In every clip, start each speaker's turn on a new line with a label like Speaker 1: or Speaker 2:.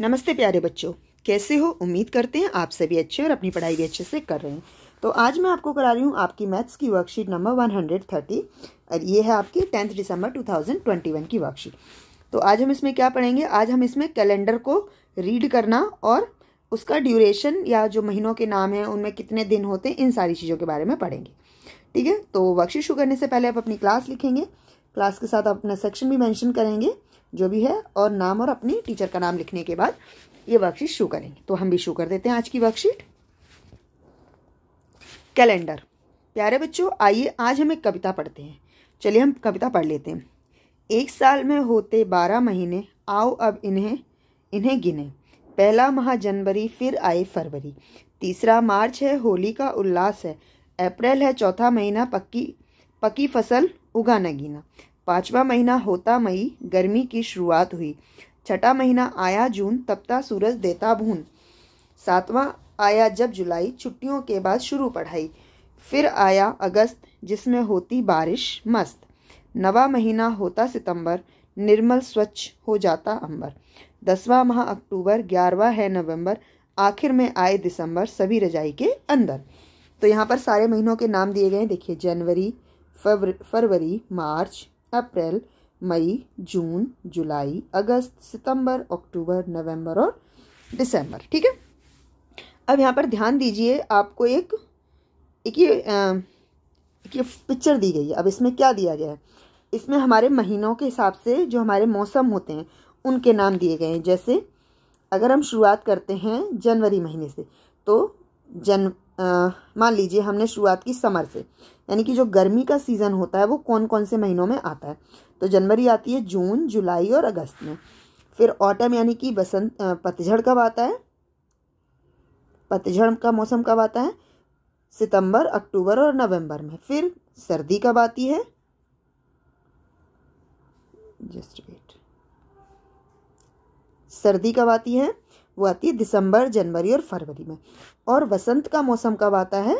Speaker 1: नमस्ते प्यारे बच्चों कैसे हो उम्मीद करते हैं आप सभी अच्छे और अपनी पढ़ाई भी अच्छे से कर रहे हैं तो आज मैं आपको करा रही हूँ आपकी मैथ्स की worksheet number one hundred thirty और ये है आपकी tenth December two thousand twenty one की वर्कशीट तो आज हम इसमें क्या पढ़ेंगे आज हम इसमें कैलेंडर को रीड करना और उसका ड्यूरेशन या जो महीनों के नाम हैं उनमें कितने दिन होते हैं इन सारी चीज़ों के बारे में पढ़ेंगे ठीक है तो वर्कशीट शुरू करने से पहले आप अपनी क्लास लिखेंगे क्लास के साथ आप अपना सेक्शन भी मैंशन करेंगे जो भी है और नाम और अपनी टीचर का नाम लिखने के बाद ये वर्कशीट शुरू करेंगे तो हम भी शुरू कर देते हैं आज की वर्कशीट कैलेंडर प्यारे बच्चों आइए आज हम एक कविता पढ़ते हैं चलिए हम कविता पढ़ लेते हैं एक साल में होते बारह महीने आओ अब इन्हें इन्हें गिने पहला माह जनवरी फिर आए फरवरी तीसरा मार्च है होली का उल्लास है अप्रैल है चौथा महीना पक्की पकी फसल उगाना गिना पाँचवा महीना होता मई गर्मी की शुरुआत हुई छठा महीना आया जून तपता सूरज देता भून सातवां आया जब जुलाई छुट्टियों के बाद शुरू पढ़ाई फिर आया अगस्त जिसमें होती बारिश मस्त नवा महीना होता सितंबर निर्मल स्वच्छ हो जाता अंबर दसवा माह अक्टूबर ग्यारहवा है नवंबर आखिर में आए दिसंबर सभी रजाई के अंदर तो यहाँ पर सारे महीनों के नाम दिए गए हैं देखिए जनवरी फरवरी मार्च अप्रैल मई जून जुलाई अगस्त सितंबर अक्टूबर नवंबर और दिसंबर ठीक है अब यहाँ पर ध्यान दीजिए आपको एक एक ये एक ये पिक्चर दी गई है अब इसमें क्या दिया गया है इसमें हमारे महीनों के हिसाब से जो हमारे मौसम होते हैं उनके नाम दिए गए हैं जैसे अगर हम शुरुआत करते हैं जनवरी महीने से तो जन मान लीजिए हमने शुरुआत की समर से यानी कि जो गर्मी का सीज़न होता है वो कौन कौन से महीनों में आता है तो जनवरी आती है जून जुलाई और अगस्त में फिर ऑटम यानी कि बसंत पतझड़ कब आता है पतझड़ का मौसम कब आता है सितंबर अक्टूबर और नवंबर में फिर सर्दी कब आती है जस्ट वेट सर्दी कब आती है वो आती है दिसंबर जनवरी और फरवरी में और वसंत का मौसम कब आता है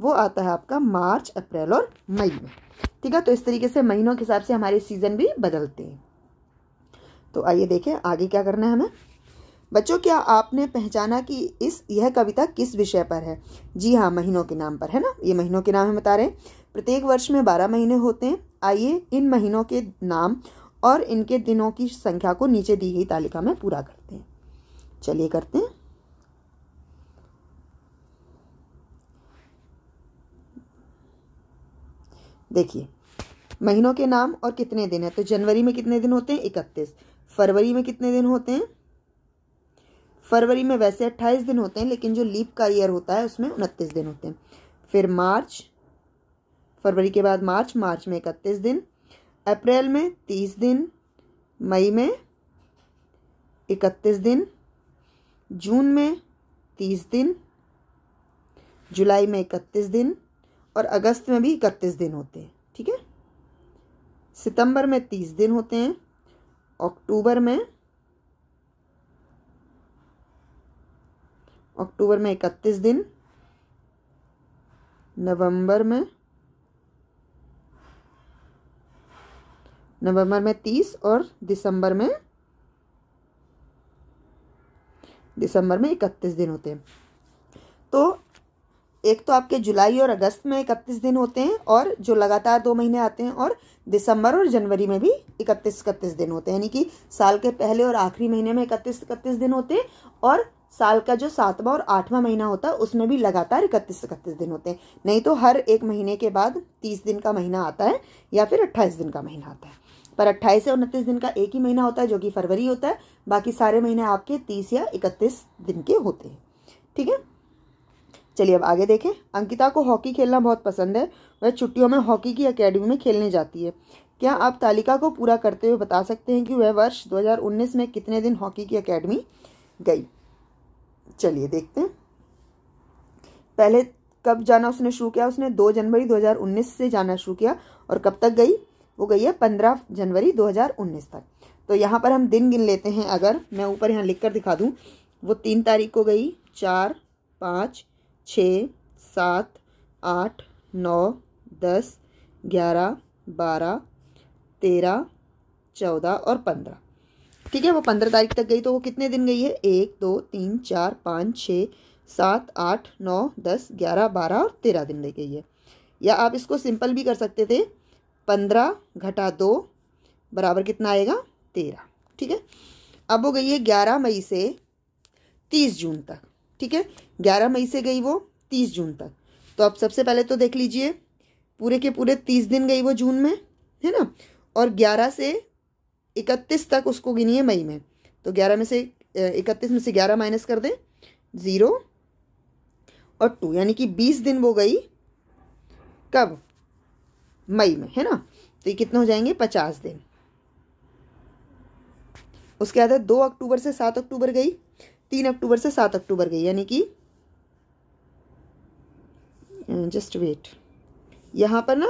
Speaker 1: वो आता है आपका मार्च अप्रैल और मई में ठीक है तो इस तरीके से महीनों के हिसाब से हमारे सीज़न भी बदलते हैं तो आइए देखें आगे क्या करना है हमें बच्चों क्या आपने पहचाना कि इस यह कविता किस विषय पर है जी हाँ महीनों के नाम पर है ना ये महीनों के नाम हम बता रहे हैं प्रत्येक वर्ष में बारह महीने होते हैं आइए इन महीनों के नाम और इनके दिनों की संख्या को नीचे दी गई तालिका में पूरा करते हैं चलिए करते हैं देखिए महीनों के नाम और कितने दिन हैं तो जनवरी में कितने दिन होते हैं इकतीस फरवरी में कितने दिन होते हैं फरवरी में वैसे अट्ठाईस दिन होते हैं लेकिन जो लीप का ईयर होता है उसमें उनतीस दिन होते हैं फिर मार्च फरवरी के बाद मार्च मार्च में इकतीस दिन अप्रैल में तीस दिन मई में इकतीस दिन जून में तीस दिन जुलाई में इकतीस दिन और अगस्त में भी इकतीस दिन होते हैं ठीक है सितंबर में तीस दिन होते हैं अक्टूबर में अक्टूबर में इकतीस दिन नवंबर में नवंबर में तीस और दिसंबर में दिसंबर में इकतीस दिन होते हैं तो एक तो आपके जुलाई और अगस्त में इकतीस दिन होते हैं और जो लगातार दो महीने आते हैं और दिसंबर और जनवरी में भी इकतीस इकतीस दिन होते हैं यानी कि साल के पहले और आखिरी महीने में इकतीस इकतीस दिन होते हैं और साल का जो सातवां और आठवां महीना होता है उसमें भी लगातार इकतीस इकतीस दिन होते हैं नहीं तो हर एक महीने के बाद तीस दिन का महीना आता है या फिर अट्ठाईस दिन का महीना आता है पर अट्ठाईस से उनतीस दिन का एक ही महीना होता है जो कि फरवरी होता है बाकी सारे महीने आपके तीस या इकतीस दिन के होते हैं ठीक है चलिए अब आगे देखें अंकिता को हॉकी खेलना बहुत पसंद है वह छुट्टियों में हॉकी की अकेडमी में खेलने जाती है क्या आप तालिका को पूरा करते हुए बता सकते हैं कि वह वर्ष 2019 में कितने दिन हॉकी की अकेडमी गई चलिए देखते हैं पहले कब जाना उसने शुरू किया उसने दो जनवरी 2019 से जाना शुरू किया और कब तक गई वो गई है पंद्रह जनवरी 2019 तक तो यहाँ पर हम दिन गिन लेते हैं अगर मैं ऊपर यहाँ लिख कर दिखा दूँ वो तीन तारीख को गई चार पाँच छः सात आठ नौ दस ग्यारह बारह तेरह चौदह और पंद्रह ठीक है वो पंद्रह तारीख तक गई तो वो कितने दिन गई है एक दो तीन चार पाँच छः सात आठ नौ दस ग्यारह बारह और तेरह दिन गई है या आप इसको सिंपल भी कर सकते थे पंद्रह घटा दो बराबर कितना आएगा तेरह ठीक है अब वो गई है ग्यारह मई से तीस जून तक ठीक है ग्यारह मई से गई वो तीस जून तक तो आप सबसे पहले तो देख लीजिए पूरे के पूरे तीस दिन गई वो जून में है ना और ग्यारह से इकतीस तक उसको गिनिए मई में तो ग्यारह में से इकतीस में से ग्यारह माइनस कर दें ज़ीरो और टू यानी कि बीस दिन वो गई कब मई में है ना तो ये कितने हो जाएंगे पचास दिन उसके बाद दो अक्टूबर से सात अक्टूबर गई तीन अक्टूबर से सात अक्टूबर गई यानी कि जस्ट वेट यहाँ पर ना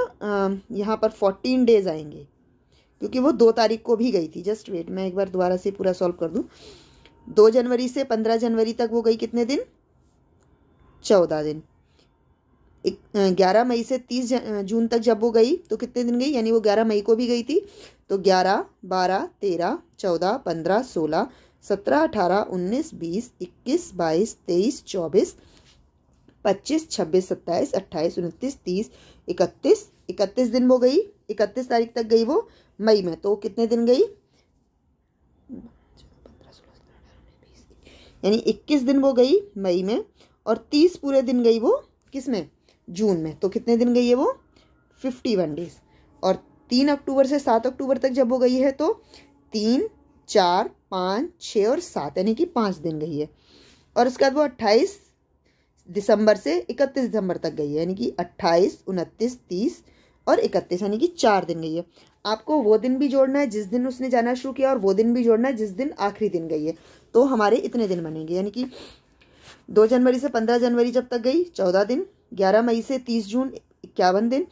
Speaker 1: यहाँ पर फोर्टीन डेज आएंगे क्योंकि वो दो तारीख को भी गई थी जस्ट वेट मैं एक बार दोबारा से पूरा सॉल्व कर दूँ दो जनवरी से पंद्रह जनवरी तक वो गई कितने दिन चौदह दिन ग्यारह मई से तीस जून तक जब वो गई तो कितने दिन गई यानी वो ग्यारह मई को भी गई थी तो ग्यारह बारह तेरह चौदह पंद्रह सोलह सत्रह अठारह उन्नीस बीस इक्कीस बाईस तेईस चौबीस पच्चीस छब्बीस सत्ताईस अट्ठाईस उनतीस तीस इकतीस इकतीस दिन वो गई इकतीस तारीख तक गई वो मई में तो कितने दिन गई यानी इक्कीस दिन वो गई मई में और तीस पूरे दिन गई वो किस में जून में तो कितने दिन गई है वो फिफ्टी वन डेज और तीन अक्टूबर से सात अक्टूबर तक जब वो गई है तो तीन चार पाँच छः और सात यानी कि पाँच दिन गई है और उसके बाद वो अट्ठाईस दिसंबर से इकतीस दिसंबर तक गई है यानी कि अट्ठाईस उनतीस तीस और इकतीस यानी कि चार दिन गई है आपको वो दिन भी जोड़ना है जिस दिन उसने जाना शुरू किया और वो दिन भी जोड़ना है जिस दिन आखिरी दिन गई है तो हमारे इतने दिन बनेंगे यानी कि दो जनवरी से पंद्रह जनवरी जब तक गई चौदह दिन ग्यारह मई से तीस जून इक्यावन दिन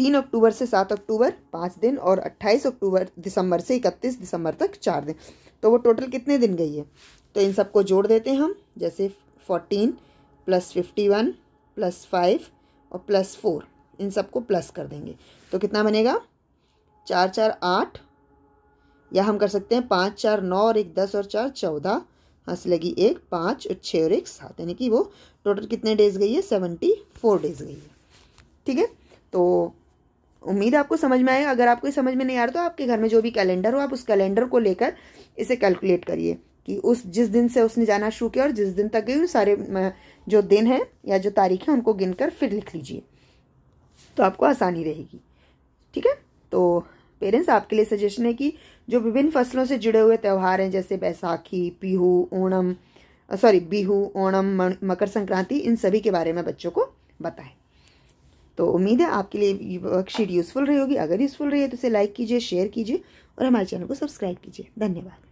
Speaker 1: तीन अक्टूबर से सात अक्टूबर पाँच दिन और अट्ठाईस अक्टूबर दिसंबर से इकतीस दिसंबर तक चार दिन तो वो टोटल कितने दिन गई है तो इन सबको जोड़ देते हैं हम जैसे fourteen plus fifty one plus five और प्लस फोर इन सबको प्लस कर देंगे तो कितना बनेगा चार चार आठ या हम कर सकते हैं पाँच चार नौ और एक दस और चार चौदह हंस हाँ, लगी एक पाँच और छः और एक सात यानी कि वो टोटल कितने डेज गई है सेवेंटी फोर डेज गई है ठीक है तो उम्मीद आपको समझ में आएगा अगर आपको ये समझ में नहीं आ रहा तो आपके घर में जो भी कैलेंडर हो आप उस कैलेंडर को लेकर इसे कैलकुलेट करिए कि उस जिस दिन से उसने जाना शुरू किया और जिस दिन तक गई सारे जो दिन है या जो तारीख है उनको गिनकर फिर लिख लीजिए तो आपको आसानी रहेगी ठीक है तो पेरेंट्स आपके लिए सजेशन है कि जो विभिन्न फसलों से जुड़े हुए त्यौहार हैं जैसे बैसाखी पीहू ओणम सॉरी बिहू ओणम मकर संक्रांति इन सभी के बारे में बच्चों को बताएं तो उम्मीद है आपके लिए ये वर्कशीट यूज़फुल रही होगी अगर यूज़फुल रही है तो इसे लाइक कीजिए शेयर कीजिए और हमारे चैनल को सब्सक्राइब कीजिए धन्यवाद